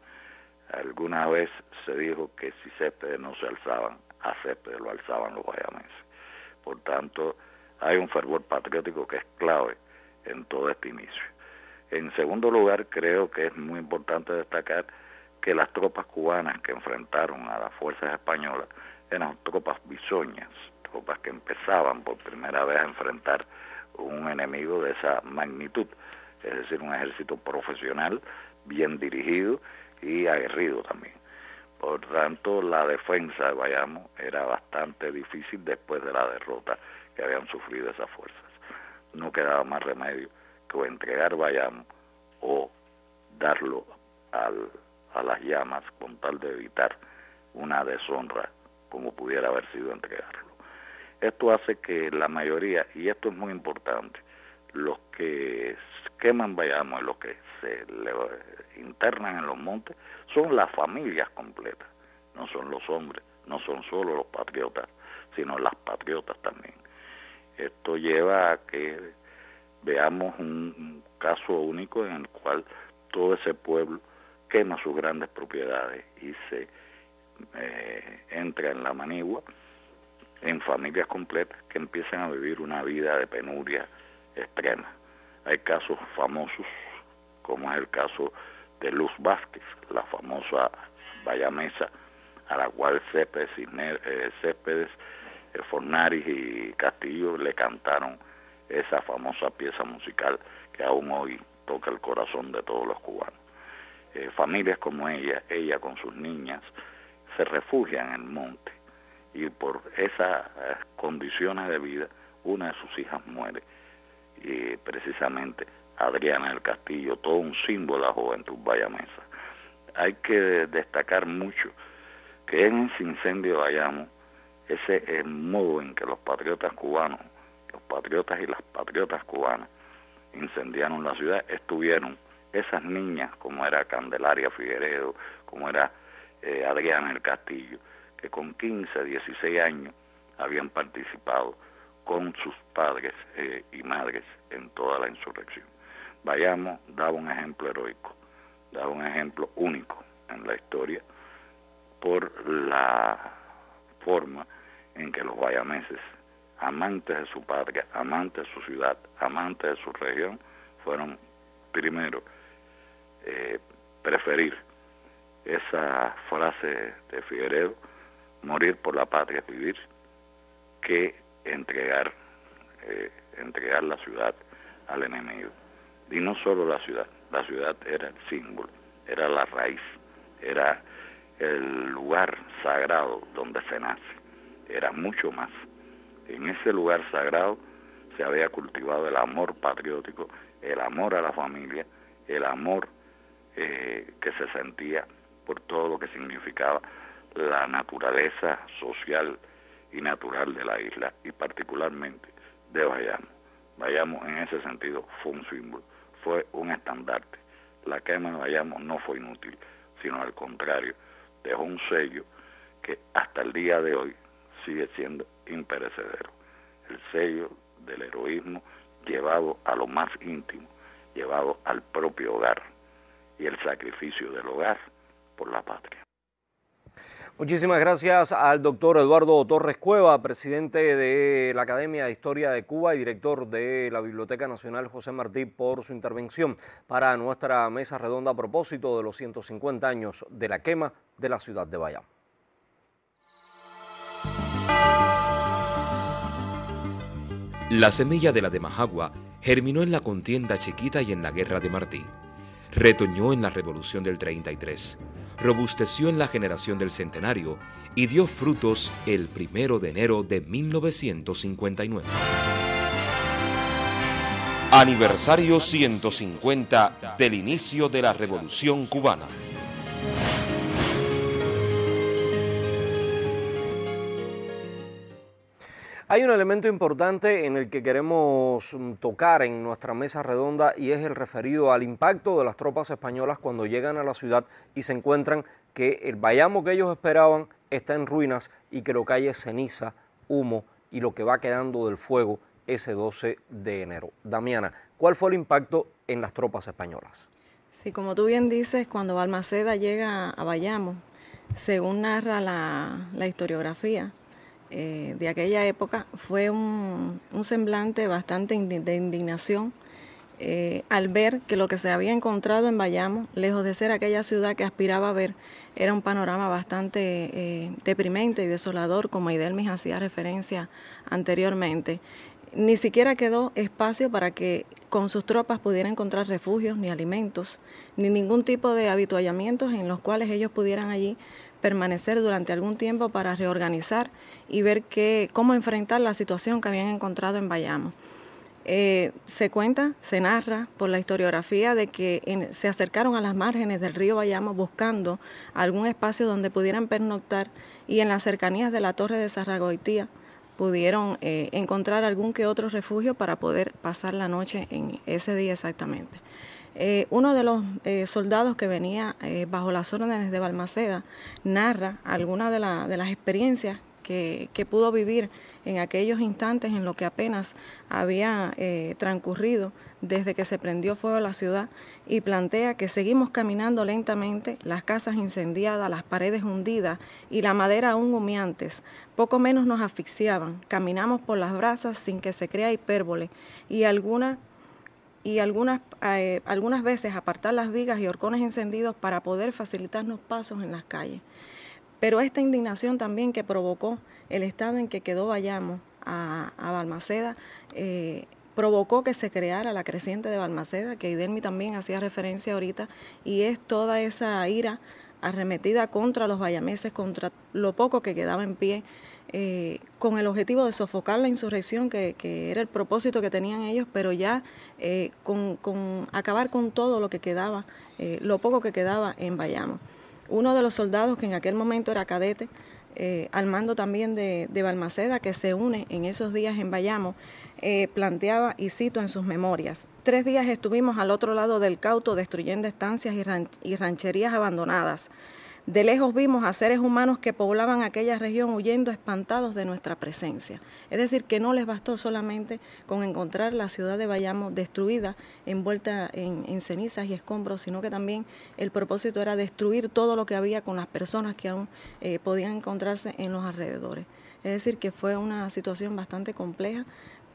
Speaker 5: Alguna vez se dijo que si céspedes no se alzaban, a céspedes lo alzaban los guayamenses. Por tanto, hay un fervor patriótico que es clave en todo este inicio. En segundo lugar, creo que es muy importante destacar que las tropas cubanas que enfrentaron a las fuerzas españolas eran tropas bisoñas, tropas que empezaban por primera vez a enfrentar un enemigo de esa magnitud, es decir, un ejército profesional, bien dirigido y aguerrido también. Por tanto, la defensa de Bayamo era bastante difícil después de la derrota que habían sufrido esas fuerzas. No quedaba más remedio que entregar Bayamo o darlo al, a las llamas con tal de evitar una deshonra como pudiera haber sido entregarlo. Esto hace que la mayoría, y esto es muy importante, los que queman Bayamo y lo que le internan en los montes son las familias completas, no son los hombres, no son solo los patriotas, sino las patriotas también. Esto lleva a que veamos un caso único en el cual todo ese pueblo quema sus grandes propiedades y se eh, entra en la manigua en familias completas que empiezan a vivir una vida de penuria extrema. Hay casos famosos como es el caso de Luz Vázquez, la famosa bayamesa, a la cual Céspedes, eh, Céspedes eh, Fornaris y Castillo le cantaron esa famosa pieza musical que aún hoy toca el corazón de todos los cubanos. Eh, familias como ella, ella con sus niñas, se refugian en el monte y por esas condiciones de vida una de sus hijas muere y precisamente Adriana del Castillo, todo un símbolo de la juventud bayamesa. Hay que destacar mucho que en ese incendio de ese el modo en que los patriotas cubanos, los patriotas y las patriotas cubanas, incendiaron la ciudad, estuvieron esas niñas, como era Candelaria Figueredo, como era eh, Adriana del Castillo, que con 15, 16 años habían participado con sus padres eh, y madres en toda la insurrección. Bayamo daba un ejemplo heroico, daba un ejemplo único en la historia por la forma en que los bayameses, amantes de su patria, amantes de su ciudad, amantes de su región, fueron primero eh, preferir esa frase de Figueredo, morir por la patria vivir, que entregar, eh, entregar la ciudad al enemigo y no solo la ciudad, la ciudad era el símbolo, era la raíz, era el lugar sagrado donde se nace, era mucho más. En ese lugar sagrado se había cultivado el amor patriótico, el amor a la familia, el amor eh, que se sentía por todo lo que significaba la naturaleza social y natural de la isla y particularmente de Bayamo. Bayamo en ese sentido fue un símbolo fue un estandarte. La quema de Bayamo no fue inútil, sino al contrario, dejó un sello que hasta el día de hoy sigue siendo imperecedero. El sello del heroísmo llevado a lo más íntimo, llevado al propio hogar y el sacrificio del hogar por la patria.
Speaker 1: Muchísimas gracias al doctor Eduardo Torres Cueva, presidente de la Academia de Historia de Cuba y director de la Biblioteca Nacional José Martí por su intervención para nuestra mesa redonda a propósito de los 150 años de la quema de la ciudad de Bahía.
Speaker 2: La semilla de la de Majagua germinó en la contienda chiquita y en la guerra de Martí. Retoñó en la revolución del 33 robusteció en la generación del centenario y dio frutos el primero de enero de 1959. Aniversario 150 del inicio de la Revolución Cubana.
Speaker 1: Hay un elemento importante en el que queremos mm, tocar en nuestra mesa redonda y es el referido al impacto de las tropas españolas cuando llegan a la ciudad y se encuentran que el Bayamo que ellos esperaban está en ruinas y que lo que hay es ceniza, humo y lo que va quedando del fuego ese 12 de enero. Damiana, ¿cuál fue el impacto en las tropas españolas?
Speaker 3: Sí, como tú bien dices, cuando Balmaceda llega a Bayamo, según narra la, la historiografía, eh, de aquella época fue un, semblante bastante de indignación eh, al ver que lo que se había encontrado en Bayamo, lejos de ser aquella ciudad que aspiraba a ver, era un panorama bastante eh, deprimente y desolador, como Idelmis hacía referencia anteriormente. Ni siquiera quedó espacio para que con sus tropas pudieran encontrar refugios, ni alimentos, ni ningún tipo de habituallamientos en los cuales ellos pudieran allí permanecer durante algún tiempo para reorganizar y ver cómo enfrentar la situación que habían encontrado en Bayamo. Eh, se cuenta, se narra por la historiografía de que se acercaron a las márgenes del río Bayamo buscando algún espacio donde pudieran pernoctar y en las cercanías de la torre de Sarragoitía pudieron eh, encontrar algún que otro refugio para poder pasar la noche en ese día exactamente. Eh, uno de los eh, soldados que venía eh, bajo las órdenes de Balmaceda narra algunas de, las experiencias que, pudo vivir en aquellos instantes en lo que apenas había transcurrido desde que se prendió fuego la ciudad y plantea que seguimos caminando lentamente, las casas incendiadas, las paredes hundidas y la madera aún humeantes. Poco menos nos asfixiaban, caminamos por las brasas sin que se crea hipérbole y alguna y algunas, eh, algunas veces apartar las vigas y horcones encendidos para poder facilitarnos pasos en las calles. Pero esta indignación también que provocó el estado en que quedó Bayamo a, Balmaceda, eh, provocó que se creara la creciente de Balmaceda, que Idelmi también hacía referencia ahorita, y es toda esa ira arremetida contra los bayameses, contra lo poco que quedaba en pie eh, con el objetivo de sofocar la insurrección, que, era el propósito que tenían ellos, pero ya eh, con, acabar con todo lo que quedaba, eh, lo poco que quedaba en Bayamo. Uno de los soldados que en aquel momento era cadete, al mando también de, Balmaceda, que se une en esos días en Bayamo, planteaba, y cito en sus memorias, tres días estuvimos al otro lado del cauto destruyendo estancias y rancherías abandonadas de lejos vimos a seres humanos que poblaban aquella región huyendo espantados de nuestra presencia. Es decir, que no les bastó solamente con encontrar la ciudad de Bayamo destruida, envuelta en, cenizas y escombros, sino que también el propósito era destruir todo lo que había con las personas que aún eh, podían encontrarse en los alrededores. Es decir, que fue una situación bastante compleja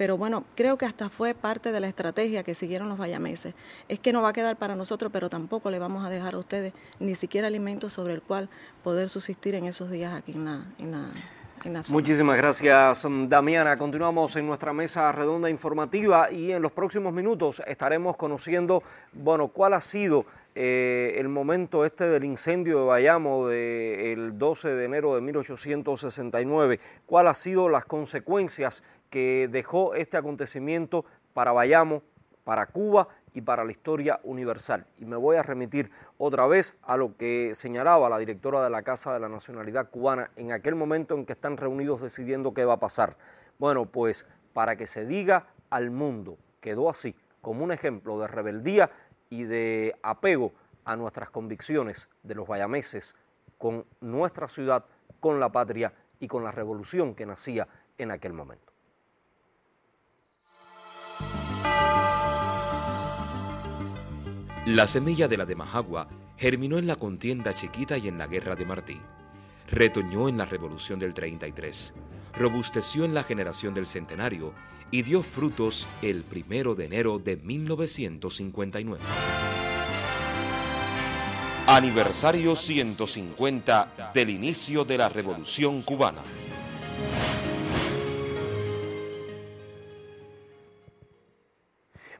Speaker 3: pero bueno, creo que hasta fue parte de la estrategia que siguieron los vallameses. Es que no va a quedar para nosotros, pero tampoco le vamos a dejar a ustedes ni siquiera alimento sobre el cual poder subsistir en esos días aquí en la, zona. Muchísimas
Speaker 1: gracias, mm, Damiana. Continuamos en nuestra mesa redonda informativa y en los próximos minutos estaremos conociendo, bueno, cuál ha sido eh, el momento este del incendio de Bayamo del 12 de enero de 1869. ¿Cuáles han sido las consecuencias que dejó este acontecimiento para Bayamo, para Cuba y para la historia universal. Y me voy a remitir otra vez a lo que señalaba la directora de la Casa de la Nacionalidad Cubana en aquel momento en que están reunidos decidiendo qué va a pasar. Bueno, pues para que se diga al mundo, quedó así, como un ejemplo de rebeldía y de apego a nuestras convicciones de los bayameses con nuestra ciudad, con la patria y con la revolución que nacía en aquel momento.
Speaker 2: La semilla de la de Majagua germinó en la contienda chiquita y en la guerra de Martí. Retoñó en la revolución del 33 robusteció en la generación del centenario y dio frutos el primero de enero de 1959. Aniversario 150 del inicio de la Revolución Cubana.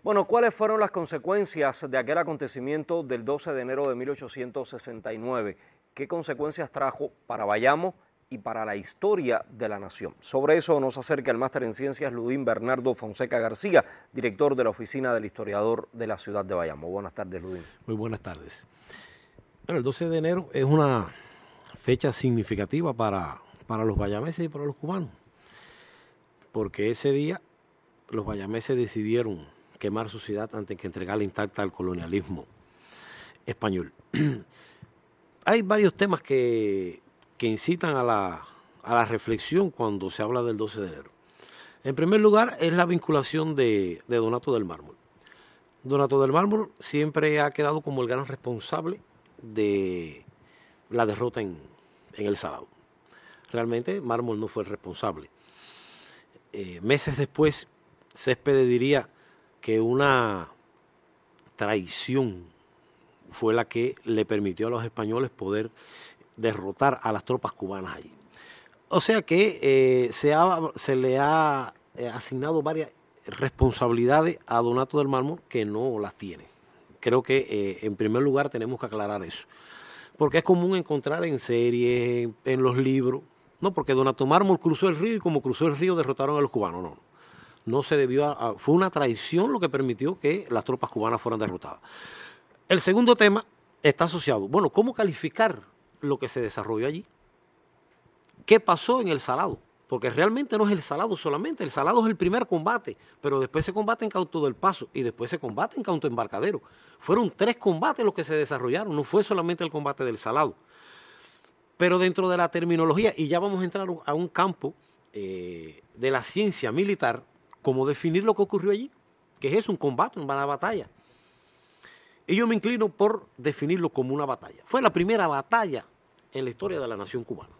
Speaker 1: Bueno, ¿cuáles fueron las consecuencias de aquel acontecimiento del 12 de enero de 1869? ¿Qué consecuencias trajo para Bayamo y para la historia de la nación. Sobre eso nos acerca el máster en ciencias Ludín Bernardo Fonseca García, director de la Oficina del Historiador de la Ciudad de Bayamo. Buenas tardes, Ludín.
Speaker 6: Muy buenas tardes. Bueno, el 12 de enero es una fecha significativa para, para los bayameses y para los cubanos, porque ese día los bayameses decidieron quemar su ciudad antes que entregarla intacta al colonialismo español. Hay varios temas que que incitan a la, a la reflexión cuando se habla del 12 de enero. En primer lugar, es la vinculación de, Donato del Mármol. Donato del Mármol siempre ha quedado como el gran responsable de la derrota en, en El Salado. Realmente Mármol no fue el responsable. Eh, meses después, Céspedes diría que una traición fue la que le permitió a los españoles poder derrotar a las tropas cubanas allí. O sea que eh, se, le ha eh, asignado varias responsabilidades a Donato del Mármol que no las tiene. Creo que eh, en primer lugar tenemos que aclarar eso. Porque es común encontrar en series, en los libros, no porque Donato Mármol cruzó el río y como cruzó el río derrotaron a los cubanos, no. No se debió a fue una traición lo que permitió que las tropas cubanas fueran derrotadas. El segundo tema está asociado. Bueno, ¿cómo calificar lo que se desarrolló allí. ¿Qué pasó en el Salado? Porque realmente no es el Salado solamente, el Salado es el primer combate, pero después se combate en Cauto del Paso y después se combate en Cauto Embarcadero. Fueron tres combates los que se desarrollaron, no fue solamente el combate del Salado. Pero dentro de la terminología, y ya vamos a entrar a un campo eh, de la ciencia militar, cómo definir lo que ocurrió allí, que es eso, un combate, una batalla. Y yo me inclino por definirlo como una batalla. Fue la primera batalla en la historia de la nación cubana.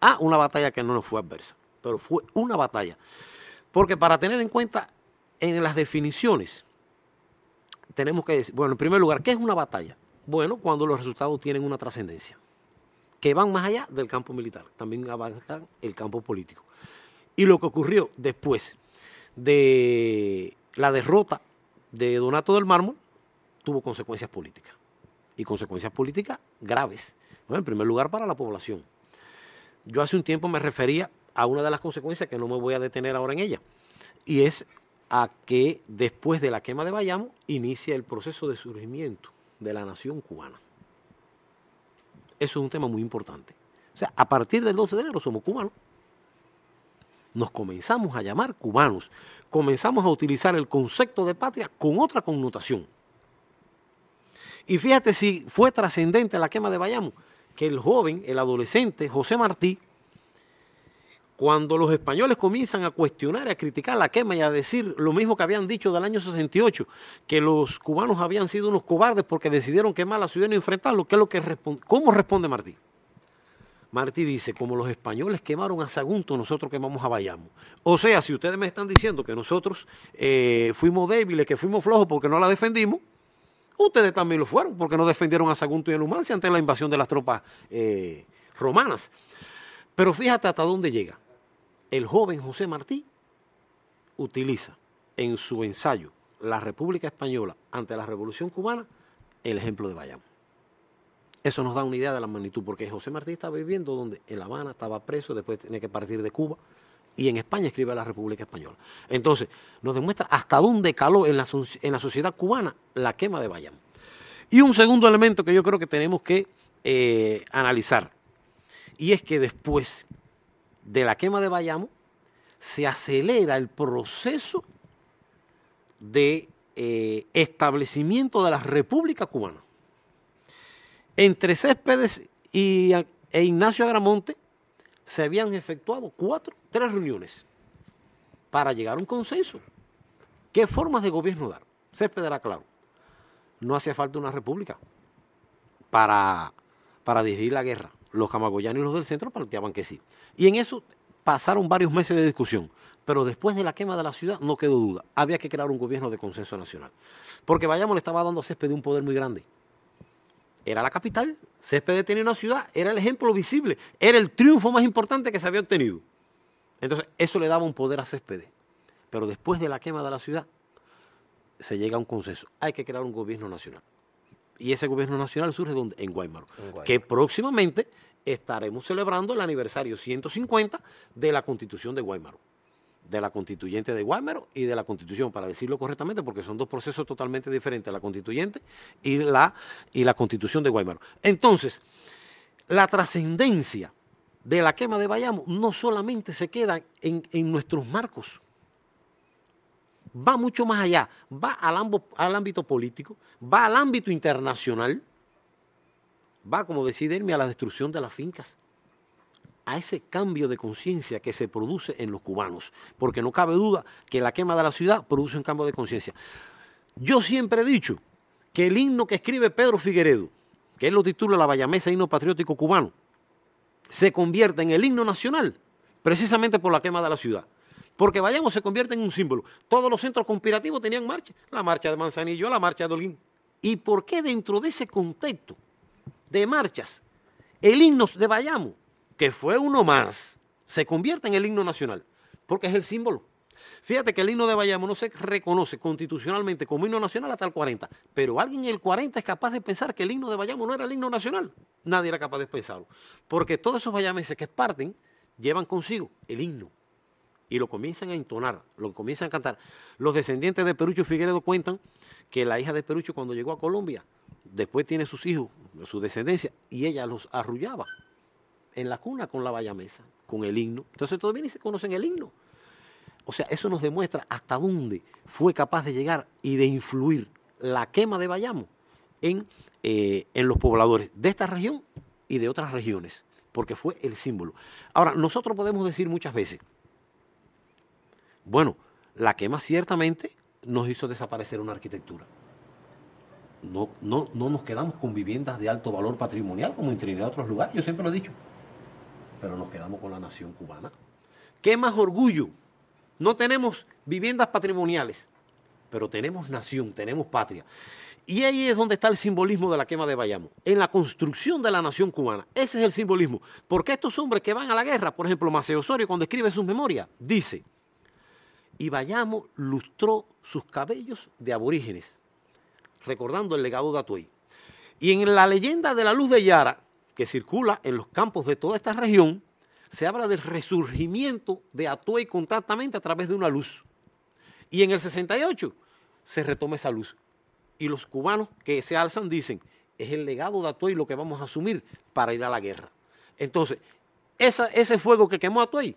Speaker 6: Ah, una batalla que no nos fue adversa, pero fue una batalla. Porque para tener en cuenta en las definiciones, tenemos que decir, bueno, en primer lugar, ¿qué es una batalla? Bueno, cuando los resultados tienen una trascendencia, que van más allá del campo militar, también abarcan el campo político. Y lo que ocurrió después de la derrota de Donato del Mármol tuvo consecuencias políticas y consecuencias políticas graves, en primer lugar para la población. Yo hace un tiempo me refería a una de las consecuencias que no me voy a detener ahora en ella, y es a que después de la quema de Bayamo inicia el proceso de surgimiento de la nación cubana. Eso es un tema muy importante. O sea, a partir del 12 de enero somos cubanos. Nos comenzamos a llamar cubanos, comenzamos a utilizar el concepto de patria con otra connotación. Y fíjate si fue trascendente la quema de Bayamo, que el joven, el adolescente José Martí, cuando los españoles comienzan a cuestionar, a criticar la quema y a decir lo mismo que habían dicho del año 68, que los cubanos habían sido unos cobardes porque decidieron quemar la ciudad y no enfrentarlo, ¿qué es lo que responde? ¿cómo responde Martí? Martí dice, como los españoles quemaron a Sagunto, nosotros quemamos a Bayamo. O sea, si ustedes me están diciendo que nosotros eh, fuimos débiles, que fuimos flojos porque no la defendimos, ustedes también lo fueron, porque no defendieron a Sagunto y a Numancia ante la invasión de las tropas eh, romanas. Pero fíjate hasta dónde llega. El joven José Martí utiliza en su ensayo La República Española ante la Revolución Cubana el ejemplo de Bayamo. Eso nos da una idea de la magnitud, porque José Martí estaba viviendo donde en La Habana estaba preso, después tenía que partir de Cuba, y en España escribe la República Española. Entonces, nos demuestra hasta dónde caló en la, en la sociedad cubana la quema de Bayamo. Y un segundo elemento que yo creo que tenemos que eh, analizar, y es que después de la quema de Bayamo, se acelera el proceso de eh, establecimiento de la República Cubana. Entre Céspedes y, e Ignacio Agramonte se habían efectuado cuatro, tres reuniones para llegar a un consenso. ¿Qué formas de gobierno dar? Césped era claro. No hacía falta una república para, para dirigir la guerra. Los camagoyanos y los del centro planteaban que sí. Y en eso pasaron varios meses de discusión. Pero después de la quema de la ciudad no quedó duda. Había que crear un gobierno de consenso nacional. Porque Vayamos le estaba dando a Césped un poder muy grande. Era la capital. Céspedes tenía una ciudad, era el ejemplo visible, era el triunfo más importante que se había obtenido. Entonces, eso le daba un poder a Céspedes. Pero después de la quema de la ciudad, se llega a un consenso. Hay que crear un gobierno nacional. Y ese gobierno nacional surge En Guaymaro. Que próximamente estaremos celebrando el aniversario 150 de la constitución de Guaymaro de la constituyente de Guaymaro y de la constitución, para decirlo correctamente, porque son dos procesos totalmente diferentes, la constituyente y la, y la constitución de Guaymero. Entonces, la trascendencia de la quema de Bayamo no solamente se queda en, nuestros marcos, va mucho más allá, va al, al, ámbito político, va al ámbito internacional, va, como decidenme a la destrucción de las fincas a ese cambio de conciencia que se produce en los cubanos, porque no cabe duda que la quema de la ciudad produce un cambio de conciencia. Yo siempre he dicho que el himno que escribe Pedro Figueredo, que él lo titula La Vallamesa, Himno Patriótico Cubano, se convierte en el himno nacional precisamente por la quema de la ciudad. Porque Bayamo se convierte en un símbolo. Todos los centros conspirativos tenían marcha, la marcha de Manzanillo, la marcha de Dolín, ¿Y por qué dentro de ese contexto de marchas, el himno de Bayamo que fue uno más, se convierte en el himno nacional, porque es el símbolo. Fíjate que el himno de Bayamo no se reconoce constitucionalmente como himno nacional hasta el 40, pero alguien en el 40 es capaz de pensar que el himno de Bayamo no era el himno nacional. Nadie era capaz de pensarlo, porque todos esos bayameses que parten llevan consigo el himno y lo comienzan a entonar, lo comienzan a cantar. Los descendientes de Perucho Figueredo cuentan que la hija de Perucho cuando llegó a Colombia, después tiene sus hijos, su descendencia, y ella los arrullaba en la cuna con la bayamesa, con el himno. Entonces todavía y se conocen el himno. O sea, eso nos demuestra hasta dónde fue capaz de llegar y de influir la quema de Bayamo eh, en, los pobladores de esta región y de otras regiones, porque fue el símbolo. Ahora, nosotros podemos decir muchas veces, bueno, la quema ciertamente nos hizo desaparecer una arquitectura. No, no, no nos quedamos con viviendas de alto valor patrimonial como en Trinidad y otros lugares, yo siempre lo he dicho pero nos quedamos con la nación cubana. ¿Qué más orgullo? No tenemos viviendas patrimoniales, pero tenemos nación, tenemos patria. Y ahí es donde está el simbolismo de la quema de Bayamo, en la construcción de la nación cubana. Ese es el simbolismo. Porque estos hombres que van a la guerra, por ejemplo, Maceo Osorio, cuando escribe sus memorias, dice, y Bayamo lustró sus cabellos de aborígenes, recordando el legado de Atuay. Y en la leyenda de la luz de Yara, que circula en los campos de toda esta región, se habla del resurgimiento de Atuey contactamente a través de una luz. Y en el 68 se retoma esa luz. Y los cubanos que se alzan dicen, es el legado de Atuey lo que vamos a asumir para ir a la guerra. Entonces, ese fuego que quemó Atuey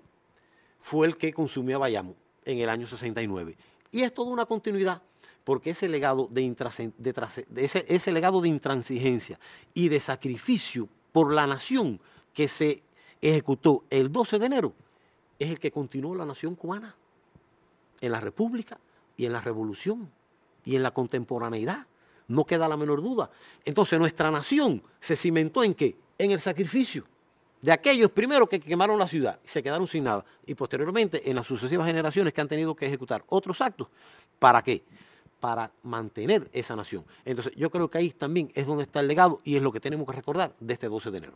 Speaker 6: fue el que consumió a Bayamo en el año 69. Y es toda una continuidad, porque ese legado de, de ese, ese legado de intransigencia y de sacrificio por la nación que se ejecutó el 12 de enero es el que continuó la nación cubana en la República y en la Revolución y en la contemporaneidad. No queda la menor duda. Entonces nuestra nación se cimentó en qué? En el sacrificio de aquellos primero que quemaron la ciudad y se quedaron sin nada. Y posteriormente en las sucesivas generaciones que han tenido que ejecutar otros actos. ¿Para qué? para mantener esa nación. Entonces yo creo que ahí también es donde está el legado y es lo que tenemos que recordar de este 12 de enero.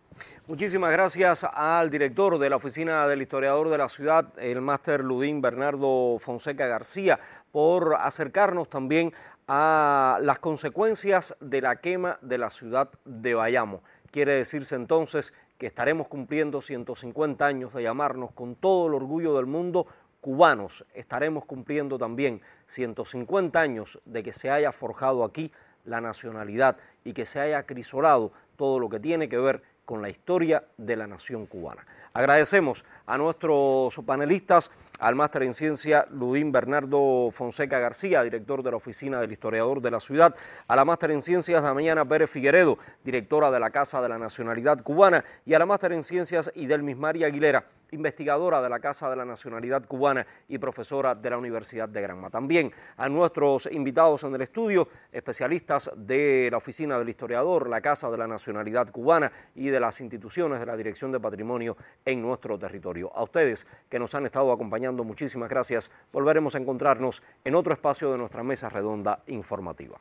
Speaker 6: Muchísimas gracias al director
Speaker 1: de la Oficina del Historiador de la Ciudad, el máster Ludín Bernardo Fonseca García, por acercarnos también a las consecuencias de la quema de la ciudad de Bayamo. Quiere decirse entonces que estaremos cumpliendo 150 años de llamarnos con todo el orgullo del mundo cubanos estaremos cumpliendo también 150 años de que se haya forjado aquí la nacionalidad y que se haya crisolado todo lo que tiene que ver con la historia de la nación cubana. Agradecemos a nuestros panelistas, al máster en Ciencias Ludín Bernardo Fonseca García, director de la Oficina del Historiador de la Ciudad, a la máster en ciencias Damiana Pérez Figueredo, directora de la Casa de la Nacionalidad Cubana, y a la máster en ciencias Idelmis María Aguilera, investigadora de la Casa de la Nacionalidad Cubana y profesora de la Universidad de Granma. También a nuestros invitados en el estudio, especialistas de la Oficina del Historiador, la Casa de la Nacionalidad Cubana y de las instituciones de la Dirección de Patrimonio en nuestro territorio. A ustedes que nos han estado acompañando, muchísimas gracias. Volveremos a encontrarnos en otro espacio de nuestra mesa redonda informativa.